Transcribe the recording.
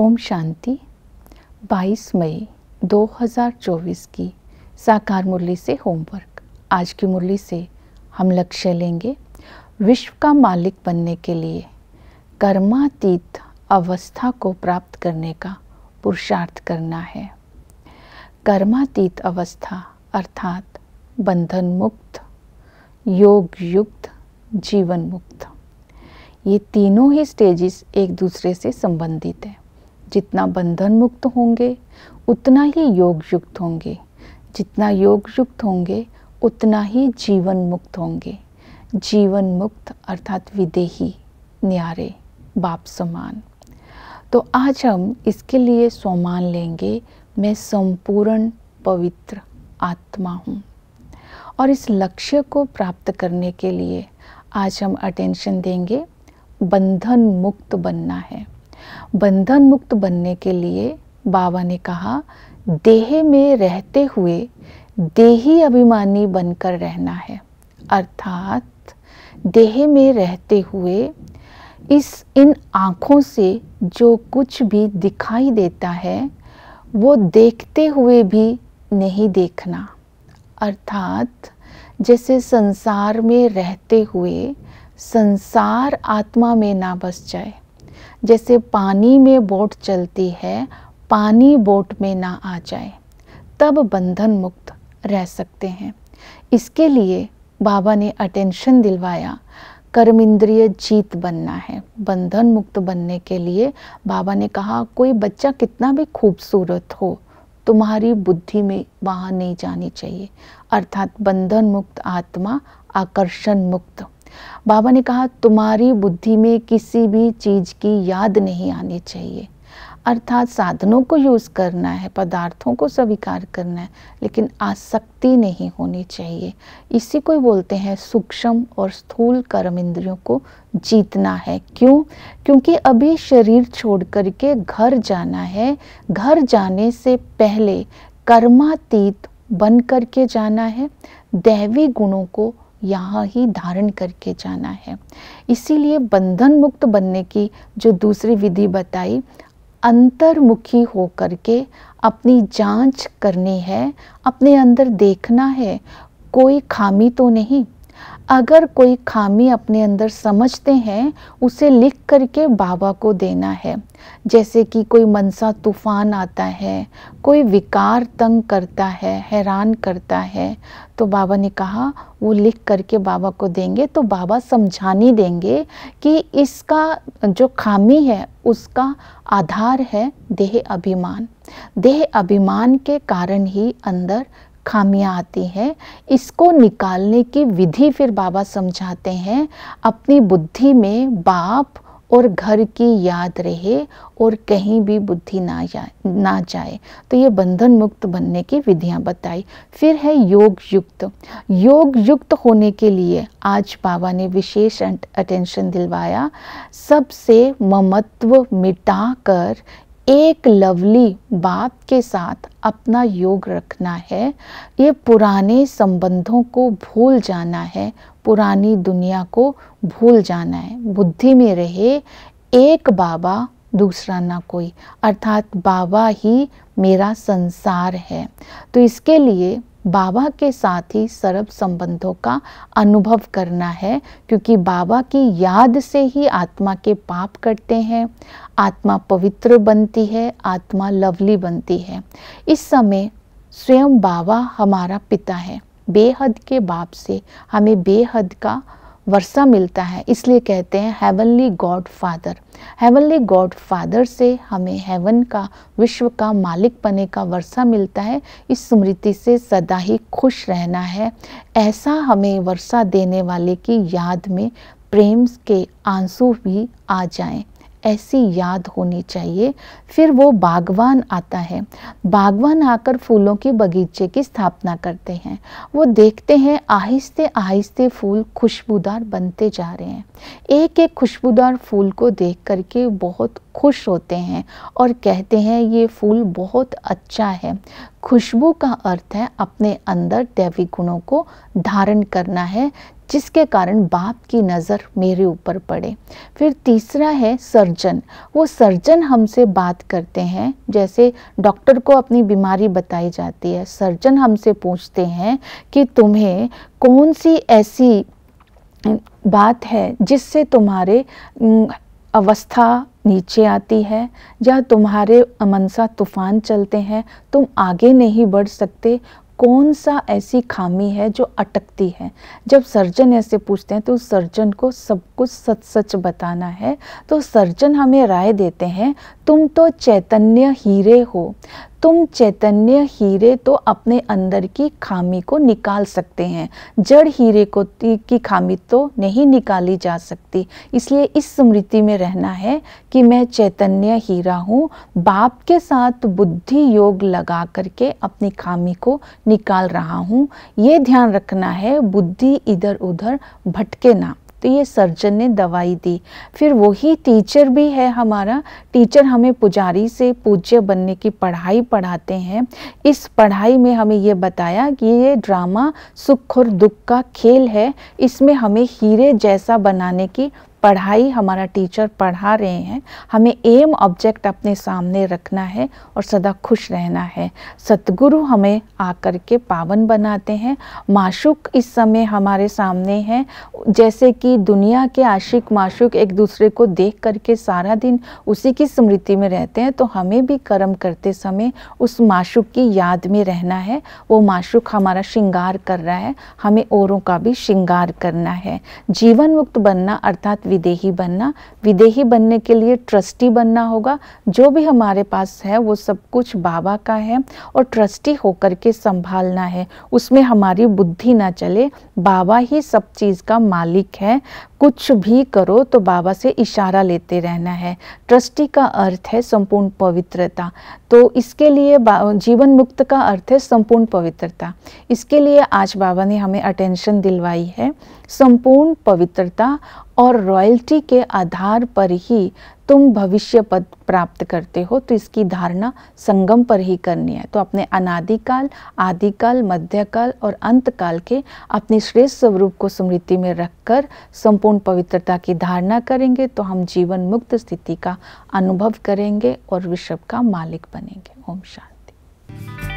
ओम शांति 22 मई 2024 की साकार मुरली से होमवर्क आज की मुरली से हम लक्ष्य लेंगे विश्व का मालिक बनने के लिए कर्मातीत अवस्था को प्राप्त करने का पुरुषार्थ करना है कर्मातीत अवस्था अर्थात बंधन मुक्त योग युक्त जीवन मुक्त ये तीनों ही स्टेजेस एक दूसरे से संबंधित हैं जितना बंधन मुक्त होंगे उतना ही योग युक्त होंगे जितना योग युक्त होंगे उतना ही जीवन मुक्त होंगे जीवन मुक्त अर्थात विदेही न्यारे बाप समान तो आज हम इसके लिए सोमान लेंगे मैं संपूर्ण पवित्र आत्मा हूँ और इस लक्ष्य को प्राप्त करने के लिए आज हम अटेंशन देंगे बंधन मुक्त बनना है बंधन मुक्त बनने के लिए बाबा ने कहा देह में रहते हुए देही अभिमानी बनकर रहना है अर्थात देह में रहते हुए इस इन आँखों से जो कुछ भी दिखाई देता है वो देखते हुए भी नहीं देखना अर्थात जैसे संसार में रहते हुए संसार आत्मा में ना बस जाए जैसे पानी में बोट चलती है पानी बोट में ना आ जाए तब बंधन मुक्त रह सकते हैं इसके लिए बाबा ने अटेंशन दिलवाया कर्म इंद्रिय जीत बनना है बंधन मुक्त बनने के लिए बाबा ने कहा कोई बच्चा कितना भी खूबसूरत हो तुम्हारी बुद्धि में वहाँ नहीं जानी चाहिए अर्थात बंधन मुक्त आत्मा आकर्षण मुक्त बाबा ने कहा तुम्हारी बुद्धि में किसी भी चीज़ की याद नहीं आनी चाहिए अर्थात साधनों को यूज़ करना है पदार्थों को स्वीकार करना है लेकिन आसक्ति नहीं होनी चाहिए इसी को बोलते हैं सूक्ष्म और स्थूल कर्म इंद्रियों को जीतना है क्यों क्योंकि अभी शरीर छोड़ करके घर जाना है घर जाने से पहले कर्मातीत बन करके जाना है दैवी गुणों को यहाँ ही धारण करके जाना है इसीलिए बंधन मुक्त बनने की जो दूसरी विधि बताई अंतर्मुखी होकर के अपनी जांच करनी है अपने अंदर देखना है कोई खामी तो नहीं अगर कोई खामी अपने अंदर समझते हैं उसे लिख करके बाबा को देना है जैसे कि कोई मनसा तूफान आता है कोई विकार तंग करता है हैरान करता है तो बाबा ने कहा वो लिख करके बाबा को देंगे तो बाबा समझाने देंगे कि इसका जो खामी है उसका आधार है देह अभिमान देह अभिमान के कारण ही अंदर खामियां आती हैं इसको निकालने की विधि फिर बाबा समझाते हैं अपनी बुद्धि में बाप और घर की याद रहे और कहीं भी बुद्धि ना जाए ना जाए तो ये बंधन मुक्त बनने की विधियां बताई फिर है योग युक्त योग युक्त होने के लिए आज बाबा ने विशेष अटेंशन दिलवाया सबसे ममत्व मिटा कर एक लवली बाप के साथ अपना योग रखना है ये पुराने संबंधों को भूल जाना है पुरानी दुनिया को भूल जाना है बुद्धि में रहे एक बाबा दूसरा ना कोई अर्थात बाबा ही मेरा संसार है तो इसके लिए बाबा के साथ ही सर्व संबंधों का अनुभव करना है क्योंकि बाबा की याद से ही आत्मा के पाप करते हैं आत्मा पवित्र बनती है आत्मा लवली बनती है इस समय स्वयं बाबा हमारा पिता है बेहद के बाप से हमें बेहद का वर्षा मिलता है इसलिए कहते हैं heavenly godfather heavenly godfather से हमें हेवन का विश्व का मालिक पने का वर्षा मिलता है इस स्मृति से सदा ही खुश रहना है ऐसा हमें वर्षा देने वाले की याद में प्रेम के आंसू भी आ जाएं ऐसी याद होनी चाहिए फिर वो बागवान आता है बागवान आकर फूलों के बगीचे की स्थापना करते हैं वो देखते हैं आहिस्ते आहिस्ते फूल खुशबूदार बनते जा रहे हैं एक एक खुशबूदार फूल को देख करके बहुत खुश होते हैं और कहते हैं ये फूल बहुत अच्छा है खुशबू का अर्थ है अपने अंदर दैवी गुणों को धारण करना है जिसके कारण बाप की नज़र मेरे ऊपर पड़े फिर तीसरा है सर्जन वो सर्जन हमसे बात करते हैं जैसे डॉक्टर को अपनी बीमारी बताई जाती है सर्जन हमसे पूछते हैं कि तुम्हें कौन सी ऐसी बात है जिससे तुम्हारे अवस्था नीचे आती है या तुम्हारे मनसा तूफान चलते हैं तुम आगे नहीं बढ़ सकते कौन सा ऐसी खामी है जो अटकती है जब सर्जन ऐसे पूछते हैं तो उस सर्जन को सब कुछ सच सच बताना है तो सर्जन हमें राय देते हैं तुम तो चैतन्य हीरे हो तुम चैतन्य हीरे तो अपने अंदर की खामी को निकाल सकते हैं जड़ हीरे को की खामी तो नहीं निकाली जा सकती इसलिए इस स्मृति में रहना है कि मैं चैतन्य हीरा हूँ बाप के साथ बुद्धि योग लगा करके अपनी खामी को निकाल रहा हूँ ये ध्यान रखना है बुद्धि इधर उधर भटके ना तो ये सर्जन ने दवाई दी फिर वही टीचर भी है हमारा टीचर हमें पुजारी से पूज्य बनने की पढ़ाई पढ़ाते हैं इस पढ़ाई में हमें ये बताया कि ये ड्रामा सुख और दुख का खेल है इसमें हमें हीरे जैसा बनाने की पढ़ाई हमारा टीचर पढ़ा रहे हैं हमें एम ऑब्जेक्ट अपने सामने रखना है और सदा खुश रहना है सतगुरु हमें आकर के पावन बनाते हैं माशुक इस समय हमारे सामने हैं जैसे कि दुनिया के आशिक माशुक एक दूसरे को देख करके सारा दिन उसी की स्मृति में रहते हैं तो हमें भी कर्म करते समय उस माशुक की याद में रहना है वो माशुक हमारा श्रृंगार कर रहा है हमें औरों का भी श्रृंगार करना है जीवन मुक्त बनना अर्थात विदेही बनना विदेही बनने के लिए ट्रस्टी बनना होगा जो भी हमारे पास है वो सब कुछ बाबा का है और ट्रस्टी होकर के संभालना है उसमें हमारी बुद्धि ना चले बाबा ही सब चीज़ का मालिक है कुछ भी करो तो बाबा से इशारा लेते रहना है ट्रस्टी का अर्थ है संपूर्ण पवित्रता तो इसके लिए जीवन मुक्त का अर्थ है संपूर्ण पवित्रता इसके लिए आज बाबा ने हमें अटेंशन दिलवाई है संपूर्ण पवित्रता और रॉयल्टी के आधार पर ही तुम भविष्य पद प्राप्त करते हो तो इसकी धारणा संगम पर ही करनी है तो अपने अनादिकाल आदिकाल मध्यकाल और अंतकाल के अपने श्रेष्ठ स्वरूप को स्मृति में रखकर संपूर्ण पवित्रता की धारणा करेंगे तो हम जीवन मुक्त स्थिति का अनुभव करेंगे और विश्व का मालिक बनेंगे ओम शांति